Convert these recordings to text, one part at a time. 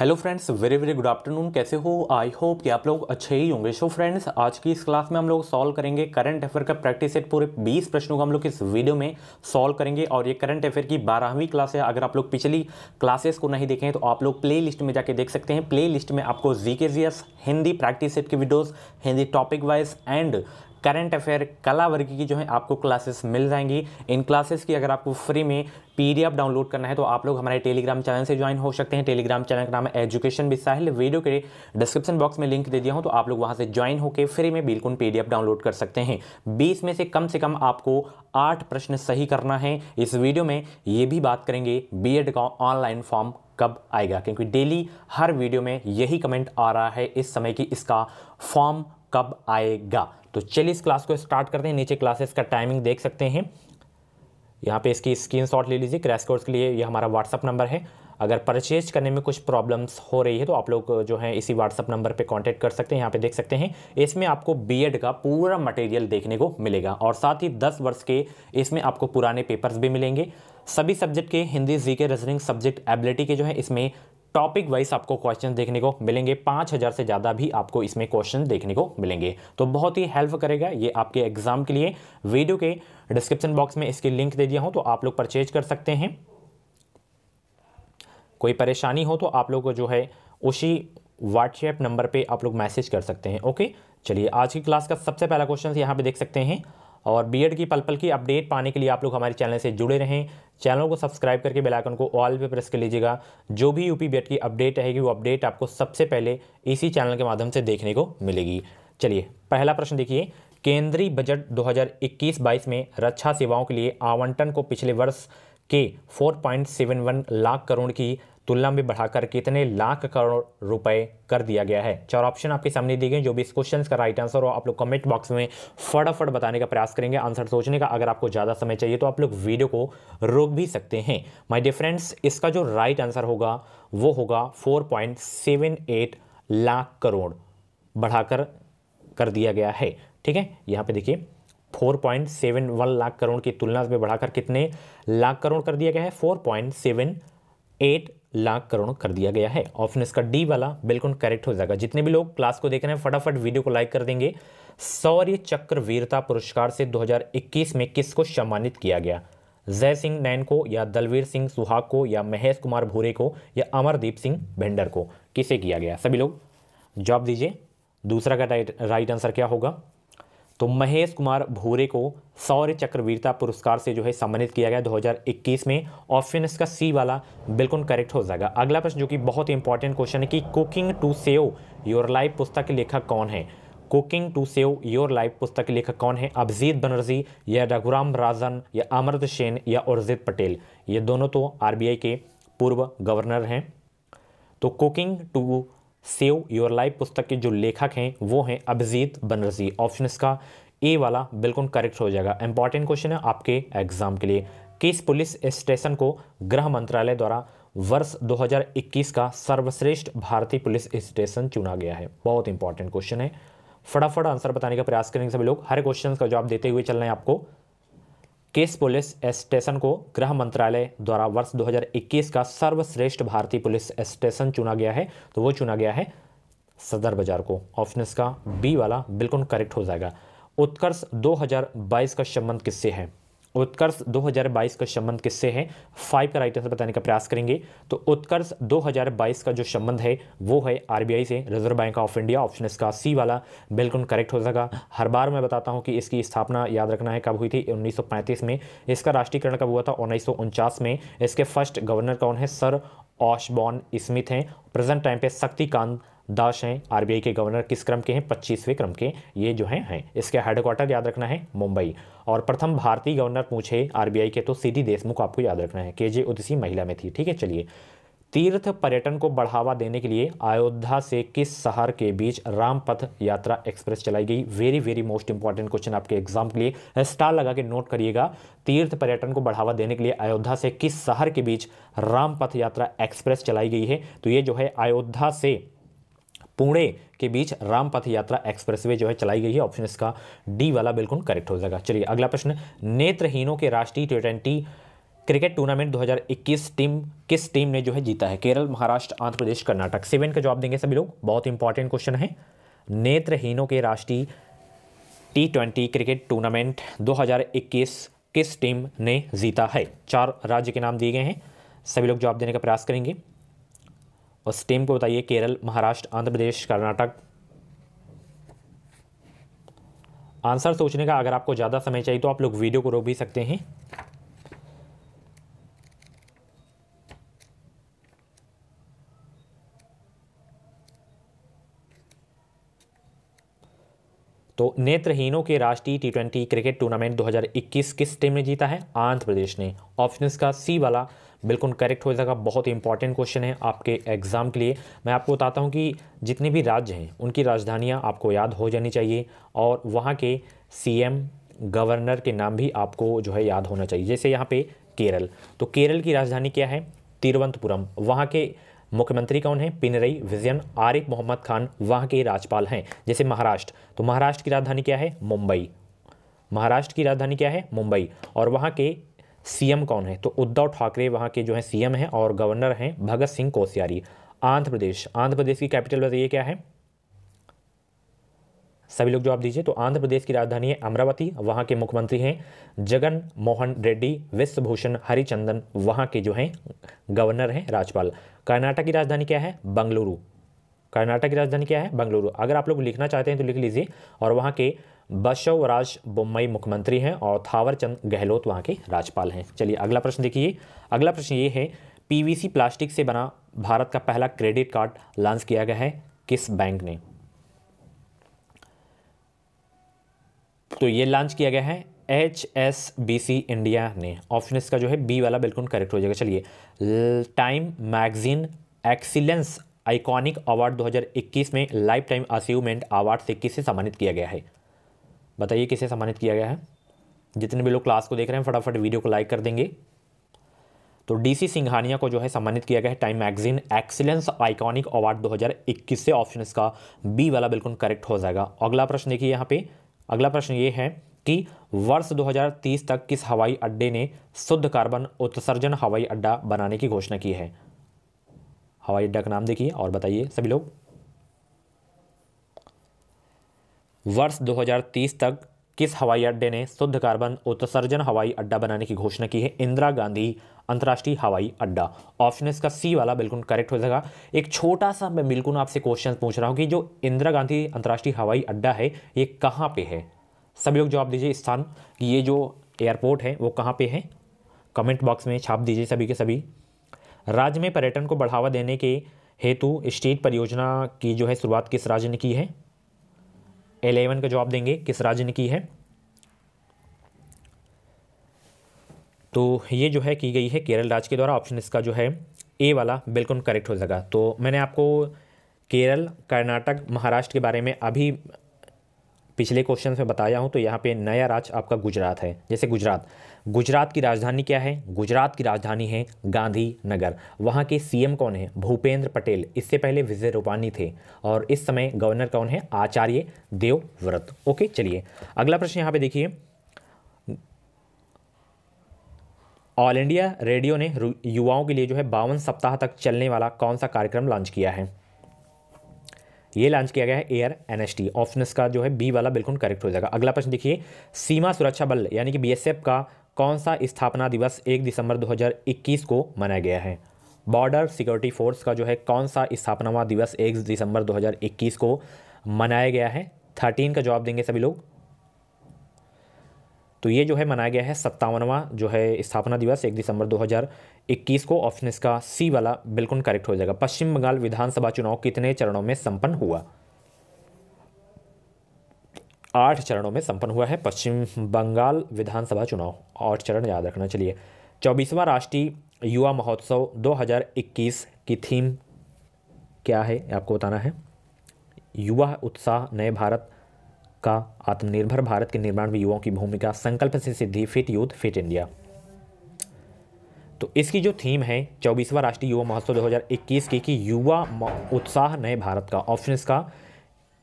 hello friends very very good afternoon कैसे हो I hope कि आप लोग अच्छे ही होंगे सो फ्रेंड्स आज की इस क्लास में हम लोग सॉल्व करेंगे करंट अफेयर का प्रैक्टिस सेट पूरे 20 प्रश्नों को हम लोग इस वीडियो में सॉल्व करेंगे और ये करंट अफेयर की बारहवीं क्लास है अगर आप लोग पिछली क्लासेस को नहीं देखें तो आप लोग प्ले लिस्ट में जाके देख सकते हैं प्ले लिस्ट में आपको G K Hindi practice set की videos Hindi topic wise and current affair कला वर्ग की जो है आपको क्लासेस मिल जाएंगी इन क्लासेस की अगर आपको फ्री में पीडीएफ डाउनलोड करना है तो आप लोग हमारे टेलीग्राम चैनल से ज्वाइन हो सकते हैं टेलीग्राम चैनल का नाम है एजुकेशन भी साहिल वीडियो के डिस्क्रिप्शन बॉक्स में लिंक दे दिया हूँ तो आप लोग वहाँ से ज्वाइन होकर फ्री में बिल्कुल पी डाउनलोड कर सकते हैं बीस में से कम से कम आपको आठ प्रश्न सही करना है इस वीडियो में ये भी बात करेंगे बी का ऑनलाइन फॉर्म कब आएगा क्योंकि डेली हर वीडियो में यही कमेंट आ रहा है इस समय की इसका फॉर्म कब आएगा तो चलिए इस क्लास को स्टार्ट करते हैं नीचे क्लासेस का टाइमिंग देख सकते हैं यहाँ पे इसकी स्क्रीन शॉट ले लीजिए क्रैश कोर्स के लिए ये हमारा व्हाट्सअप नंबर है अगर परचेज करने में कुछ प्रॉब्लम्स हो रही है तो आप लोग जो है इसी व्हाट्सअप नंबर पे कांटेक्ट कर सकते हैं यहाँ पे देख सकते हैं इसमें आपको बीएड का पूरा मटेरियल देखने को मिलेगा और साथ ही 10 वर्ष के इसमें आपको पुराने पेपर्स भी मिलेंगे सभी सब्जेक्ट के हिंदी जी के रीजनिंग सब्जेक्ट एबिलिटी के जो है इसमें टॉपिक वाइज आपको क्वेश्चन देखने को मिलेंगे पाँच हज़ार से ज़्यादा भी आपको इसमें क्वेश्चन देखने को मिलेंगे तो बहुत ही हेल्प करेगा ये आपके एग्जाम के लिए वीडियो के डिस्क्रिप्शन बॉक्स में इसकी लिंक दे दिया हूँ तो आप लोग परचेज कर सकते हैं कोई परेशानी हो तो आप लोग को जो है उसी व्हाट्सएप नंबर पर आप लोग मैसेज कर सकते हैं ओके चलिए आज की क्लास का सबसे पहला क्वेश्चन यहाँ पे देख सकते हैं और बीएड की पल पल की अपडेट पाने के लिए आप लोग हमारे चैनल से जुड़े रहें चैनल को सब्सक्राइब करके बेल आइकन को ऑल पे प्रेस कर लीजिएगा जो भी यूपी बीएड की अपडेट रहेगी वो अपडेट आपको सबसे पहले इसी चैनल के माध्यम से देखने को मिलेगी चलिए पहला प्रश्न देखिए केंद्रीय बजट इक्कीस बाईस में रक्षा सेवाओं के लिए आवंटन को पिछले वर्ष के 4.71 लाख करोड़ की तुलना में बढ़ाकर कितने लाख करोड़ रुपए कर दिया गया है चार ऑप्शन आपके सामने दिए गए जो भी इस क्वेश्चन का राइट आंसर हो आप लोग कमेंट बॉक्स में फटाफट बताने का प्रयास करेंगे आंसर सोचने का अगर आपको ज़्यादा समय चाहिए तो आप लोग वीडियो को रोक भी सकते हैं माई डियर फ्रेंड्स इसका जो राइट आंसर होगा वो होगा फोर लाख करोड़ बढ़ाकर कर दिया गया है ठीक है यहाँ पे देखिए 4.71 लाख करोड़ की तुलना में बढ़ाकर कितने लाख करोड़ कर दिया गया है 4.78 लाख करोड़ कर दिया गया है ऑप्शन इसका डी वाला बिल्कुल करेक्ट हो जाएगा जितने भी लोग क्लास को देख रहे हैं फटाफट वीडियो को लाइक कर देंगे सौर्य चक्र वीरता पुरस्कार से 2021 में किसको सम्मानित किया गया जय सिंह नैन को या दलवीर सिंह सुहाग को या महेश कुमार भूरे को या अमरदीप सिंह भेंडर को किसे किया गया सभी लोग जवाब दीजिए दूसरा का राइट आंसर क्या होगा तो महेश कुमार भूरे को सौर्य चक्रवीरता पुरस्कार से जो है सम्मानित किया गया 2021 में ऑप्शन इसका सी वाला बिल्कुल करेक्ट हो जाएगा अगला प्रश्न जो कि बहुत ही इंपॉर्टेंट क्वेश्चन है कि cooking to save your life पुस्तक के लेखक कौन है cooking to save your life पुस्तक के लेखक कौन है अभिजीत बनर्जी या रघुराम राजन या अमृत सेन या उर्जित पटेल ये दोनों तो आर के पूर्व गवर्नर हैं तो cooking to save your life पुस्तक के जो लेखक हैं वो हैं अभिजीत बनर्जी ऑप्शन इसका ए वाला बिल्कुल करेक्ट हो जाएगा इंपॉर्टेंट क्वेश्चन है आपके एग्जाम के लिए किस पुलिस स्टेशन को गृह मंत्रालय द्वारा वर्ष 2021 का सर्वश्रेष्ठ भारतीय पुलिस स्टेशन चुना गया है बहुत इंपॉर्टेंट क्वेश्चन है फटाफट आंसर बताने का प्रयास करेंगे सभी लोग हर क्वेश्चन का जवाब देते हुए चल रहे हैं आपको केस पुलिस स्टेशन को गृह मंत्रालय द्वारा वर्ष 2021 का सर्वश्रेष्ठ भारतीय पुलिस स्टेशन चुना गया है तो वो चुना गया है सदर बाजार को ऑप्शन का बी वाला बिल्कुल करेक्ट हो जाएगा उत्कर्ष 2022 का संबंध किससे है उत्कर्ष 2022 का संबंध किससे है फाइव का राइट आंसर बताने का प्रयास करेंगे तो उत्कर्ष 2022 का जो संबंध है वो है आरबीआई से Reserve Bank of India option इसका सी वाला बिल्कुल करेक्ट हो जाएगा हर बार मैं बताता हूं कि इसकी स्थापना याद रखना है कब हुई थी उन्नीस में इसका राष्ट्रीयकरण कब हुआ था उन्नीस में इसके फर्स्ट गवर्नर कौन है सर ऑशबॉन स्मिथ हैं प्रेजेंट टाइम पे शक्तिकांत दास हैं आरबीआई के गवर्नर किस क्रम के हैं पच्चीसवें क्रम के ये जो हैं हैं इसके हेडक्वार्टर याद रखना है मुंबई और प्रथम भारतीय गवर्नर पूछे आरबीआई के तो सीधी देशमुख आपको याद रखना है के जे उदसी महिला में थी ठीक है चलिए तीर्थ पर्यटन को बढ़ावा देने के लिए अयोध्या से किस शहर के बीच रामपथ यात्रा एक्सप्रेस चलाई गई very very most important question आपके एग्जाम के लिए स्टार लगा के नोट करिएगा तीर्थ पर्यटन को बढ़ावा देने के लिए अयोध्या से किस शहर के बीच रामपथ यात्रा एक्सप्रेस चलाई गई है तो ये जो है अयोध्या से पुणे के बीच रामपथ यात्रा एक्सप्रेसवे जो है चलाई गई है ऑप्शन इसका डी वाला बिल्कुल करेक्ट हो जाएगा चलिए अगला प्रश्न नेत्रहीनों के राष्ट्रीय T twenty cricket tournament 2021 team किस टीम ने जो है जीता है केरल महाराष्ट्र आंध्र प्रदेश कर्नाटक सेवन का जवाब देंगे सभी लोग बहुत इंपॉर्टेंट क्वेश्चन है नेत्रहीनों के राष्ट्रीय टी ट्वेंटी क्रिकेट टूर्नामेंट 2021 किस टीम ने जीता है चार राज्य के नाम दिए गए हैं सभी लोग जवाब देने का प्रयास करेंगे और स्टेम को बताइए केरल महाराष्ट्र आंध्र प्रदेश कर्नाटक आंसर सोचने का अगर आपको ज़्यादा समय चाहिए तो आप लोग वीडियो को रोक भी सकते हैं तो नेत्रहीनों के राष्ट्रीय टी ट्वेंटी क्रिकेट टूर्नामेंट 2021 किस टीम ने जीता है आंध्र प्रदेश ने ऑप्शन का सी वाला बिल्कुल करेक्ट हो जाएगा बहुत इंपॉर्टेंट क्वेश्चन है आपके एग्ज़ाम के लिए मैं आपको बताता हूँ कि जितने भी राज्य हैं उनकी राजधानियाँ आपको याद हो जानी चाहिए और वहाँ के सी गवर्नर के नाम भी आपको जो है याद होना चाहिए जैसे यहाँ पे केरल तो केरल की राजधानी क्या है तिरुवंतपुरम वहाँ के मुख्यमंत्री कौन है पिनरई विजयन आरिफ मोहम्मद खान वहाँ के राज्यपाल हैं जैसे महाराष्ट्र तो महाराष्ट्र की राजधानी क्या है मुंबई महाराष्ट्र की राजधानी क्या है मुंबई और वहाँ के सीएम कौन है तो उद्धव ठाकरे वहाँ के जो है सीएम हैं और गवर्नर हैं भगत सिंह कोश्यारी आंध्र प्रदेश आंध्र प्रदेश की कैपिटल बताइए क्या है सभी लोग जवाब दीजिए तो आंध्र प्रदेश की राजधानी है अमरावती वहाँ के मुख्यमंत्री हैं जगन मोहन रेड्डी विश्वभूषण हरिचंदन वहाँ के जो हैं गवर्नर हैं राज्यपाल कर्नाटक की राजधानी क्या है बंगलुरु कर्नाटक की राजधानी क्या है बेंगलुरु अगर आप लोग लिखना चाहते हैं तो लिख लीजिए और वहाँ के बसवराज बोम्बई मुख्यमंत्री हैं और थावरचंद गहलोत वहाँ के राज्यपाल हैं चलिए अगला प्रश्न देखिए अगला प्रश्न ये है पीवीसी प्लास्टिक से बना भारत का पहला क्रेडिट कार्ड लॉन्च किया गया है किस बैंक ने तो ये लॉन्च किया गया है H S B C India ने ऑप्शन इसका जो है बी वाला बिल्कुल करेक्ट हो जाएगा चलिए Time magazine excellence iconic award 2021 में लाइफ टाइम अचीवमेंट अवार्ड से किसे सम्मानित किया गया है बताइए किसे सम्मानित किया गया है जितने भी लोग क्लास को देख रहे हैं फटाफट वीडियो को लाइक कर देंगे तो डीसी सिंघानिया को जो है सम्मानित किया गया है Time magazine excellence iconic award 2021 से ऑप्शन इसका बी वाला बिल्कुल करेक्ट हो जाएगा अगला प्रश्न देखिए यहाँ पे अगला प्रश्न ये है कि वर्ष 2030 तक किस हवाई अड्डे ने शुद्ध कार्बन उत्सर्जन हवाई अड्डा बनाने की घोषणा की है हवाई अड्डा का नाम देखिए और बताइए सभी लोग वर्ष 2030 तक किस हवाई अड्डे ने शुद्ध कार्बन उत्सर्जन हवाई अड्डा बनाने की घोषणा की है इंदिरा गांधी अंतर्राष्ट्रीय हवाई अड्डा ऑप्शन इसका सी वाला बिल्कुल करेक्ट हो जाएगा एक छोटा सा मैं बिल्कुल आपसे क्वेश्चन पूछ रहा हूँ कि जो इंदिरा गांधी अंतर्राष्ट्रीय हवाई अड्डा है ये कहाँ पे है सभी लोग जवाब दीजिए स्थान ये जो एयरपोर्ट है वो कहाँ पे है कमेंट बॉक्स में छाप दीजिए सभी के सभी राज्य में पर्यटन को बढ़ावा देने के हेतु स्टेट परियोजना की जो है शुरुआत किस राज्य ने की है एलेवन का जवाब देंगे किस राज्य ने की है तो ये जो है की गई है केरल राज्य के द्वारा ऑप्शन इसका जो है ए वाला बिल्कुल करेक्ट हो जाएगा तो मैंने आपको केरल कर्नाटक महाराष्ट्र के बारे में अभी पिछले क्वेश्चन में बताया हूँ तो यहाँ पे नया राज्य आपका गुजरात है जैसे गुजरात गुजरात की राजधानी क्या है गुजरात की राजधानी है गांधी नगर वहाँ के सीएम कौन है भूपेंद्र पटेल इससे पहले विजय रूपानी थे और इस समय गवर्नर कौन है आचार्य देवव्रत ओके चलिए अगला प्रश्न यहाँ पे देखिए ऑल इंडिया रेडियो ने युवाओं के लिए जो है बावन सप्ताह तक चलने वाला कौन सा कार्यक्रम लॉन्च किया है ये लॉन्च किया गया है एयर एनएसटी ऑप्शनस का जो है बी वाला बिल्कुल करेक्ट हो जाएगा अगला प्रश्न देखिए सीमा सुरक्षा बल यानी कि बीएसएफ का कौन सा स्थापना दिवस एक दिसंबर 2021 को मनाया गया है बॉर्डर सिक्योरिटी फोर्स का जो है कौन सा स्थापना दिवस एक दिसंबर 2021 को मनाया गया है थर्टीन का जवाब देंगे सभी लोग तो ये जो है मनाया गया है सत्तावनवा जो है स्थापना दिवस एक दिसंबर इक्कीस को ऑप्शन इसका सी वाला बिल्कुल करेक्ट हो जाएगा पश्चिम बंगाल विधानसभा चुनाव कितने चरणों में संपन्न हुआ आठ चरणों में संपन्न हुआ है पश्चिम बंगाल विधानसभा चुनाव आठ चरण याद रखना चलिए चौबीसवां राष्ट्रीय युवा महोत्सव 2021 की थीम क्या है आपको बताना है युवा उत्साह नए भारत का आत्मनिर्भर भारत के निर्माण में युवाओं की भूमिका संकल्प से सिद्धि फिट यूथ फिट इंडिया तो इसकी जो थीम है चौबीसवा राष्ट्रीय युवा महोत्सव 2021 की कि युवा उत्साह नए भारत का ऑप्शन इसका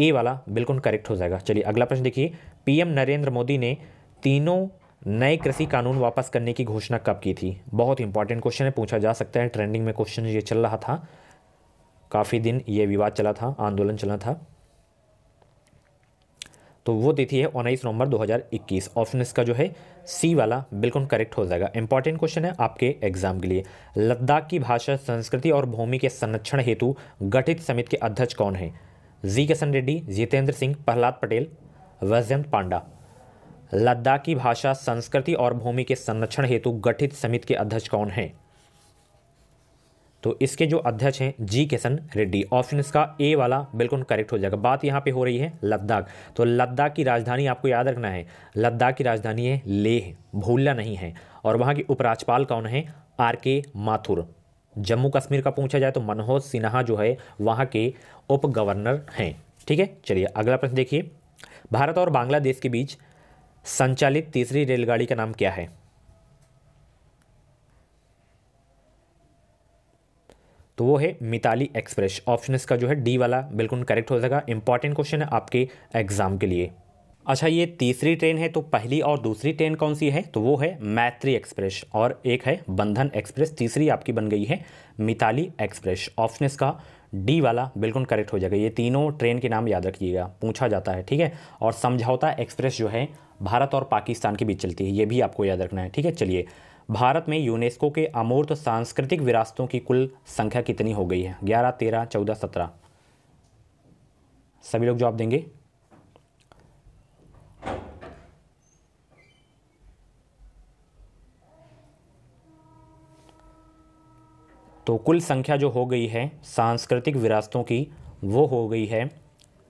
ए वाला बिल्कुल करेक्ट हो जाएगा चलिए अगला प्रश्न देखिए पीएम नरेंद्र मोदी ने तीनों नए कृषि कानून वापस करने की घोषणा कब की थी बहुत इंपॉर्टेंट क्वेश्चन है पूछा जा सकता है ट्रेंडिंग में क्वेश्चन ये चल रहा था काफ़ी दिन ये विवाद चला था आंदोलन चला था तो वो तिथि है उन्नीस नवंबर 2021 ऑप्शन इसका जो है सी वाला बिल्कुल करेक्ट हो जाएगा इंपॉर्टेंट क्वेश्चन है आपके एग्जाम के लिए लद्दाख की भाषा संस्कृति और भूमि के संरक्षण हेतु गठित समिति के अध्यक्ष कौन है जी किशन रेड्डी जितेंद्र सिंह प्रहलाद पटेल वैजयंत पांडा लद्दाख की भाषा संस्कृति और भूमि के संरक्षण हेतु गठित समिति के अध्यक्ष कौन है तो इसके जो अध्यक्ष हैं जी किशन रेड्डी ऑप्शन इसका ए वाला बिल्कुल करेक्ट हो जाएगा बात यहाँ पे हो रही है लद्दाख तो लद्दाख की राजधानी आपको याद रखना है लद्दाख की राजधानी है लेह भूलना नहीं है और वहाँ के उपराज्यपाल कौन है आर के माथुर जम्मू कश्मीर का पूछा जाए तो मनोहर सिन्हा जो है वहाँ के उप गवर्नर हैं ठीक है चलिए अगला प्रश्न देखिए भारत और बांग्लादेश के बीच संचालित तीसरी रेलगाड़ी का नाम क्या है तो वो है मिताली एक्सप्रेस ऑप्शन इसका जो है डी वाला बिल्कुल करेक्ट हो जाएगा इंपॉर्टेंट क्वेश्चन है आपके एग्जाम के लिए अच्छा ये तीसरी ट्रेन है तो पहली और दूसरी ट्रेन कौन सी है तो वो है मैत्री एक्सप्रेस और एक है बंधन एक्सप्रेस तीसरी आपकी बन गई है मिताली एक्सप्रेस ऑप्शन इसका डी वाला बिल्कुल करेक्ट हो जाएगा ये तीनों ट्रेन के नाम याद रखिएगा पूछा जाता है ठीक है और समझौता एक्सप्रेस जो है भारत और पाकिस्तान के बीच चलती है ये भी आपको याद रखना है ठीक है चलिए भारत में यूनेस्को के अमूर्त सांस्कृतिक विरासतों की कुल संख्या कितनी हो गई है ग्यारह तेरह चौदह सत्रह सभी लोग जवाब देंगे तो कुल संख्या जो हो गई है सांस्कृतिक विरासतों की वो हो गई है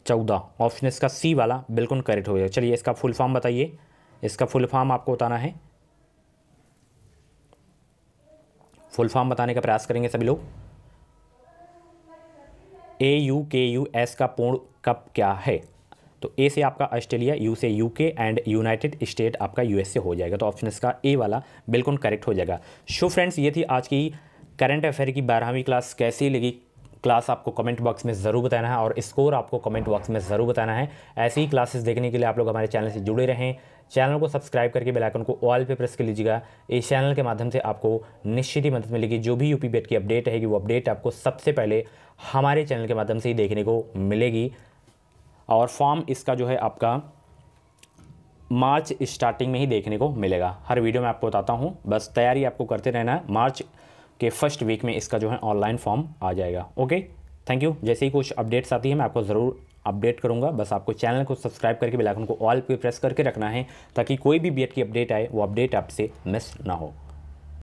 चौदह ऑप्शन इसका सी वाला बिल्कुल करेक्ट हो गया चलिए इसका फुल फॉर्म बताइए इसका फुल फॉर्म आपको बताना है फुल फॉर्म बताने का प्रयास करेंगे सभी लोग A U K U S का पूर्ण कप क्या है तो ए से आपका ऑस्ट्रेलिया यू से यूके एंड यूनाइटेड स्टेट आपका यूएसए हो जाएगा तो ऑप्शन इसका ए वाला बिल्कुल करेक्ट हो जाएगा शो फ्रेंड्स ये थी आज की करंट अफेयर की बारहवीं क्लास कैसी लगी क्लास आपको कमेंट बॉक्स में ज़रूर बताना है और स्कोर आपको कमेंट बॉक्स में ज़रूर बताना है ऐसी ही क्लासेस देखने के लिए आप लोग हमारे चैनल से जुड़े रहें चैनल को सब्सक्राइब करके बेल आइकन को ऑल पे प्रेस कर लीजिएगा इस चैनल के माध्यम से आपको निश्चित ही मदद मिलेगी जो भी यूपी बेट की अपडेट रहेगी वो अपडेट आपको सबसे पहले हमारे चैनल के माध्यम से ही देखने को मिलेगी और फॉर्म इसका जो है आपका मार्च स्टार्टिंग में ही देखने को मिलेगा हर वीडियो में आपको बताता हूँ बस तैयारी आपको करते रहना है मार्च के फर्स्ट वीक में इसका जो है ऑनलाइन फॉर्म आ जाएगा ओके थैंक यू जैसे ही कुछ अपडेट्स आती है मैं आपको ज़रूर अपडेट करूंगा बस आपको चैनल को सब्सक्राइब करके बेलाइकन को ऑल पे प्रेस करके रखना है ताकि कोई भी बी की अपडेट आए वो अपडेट आपसे मिस ना हो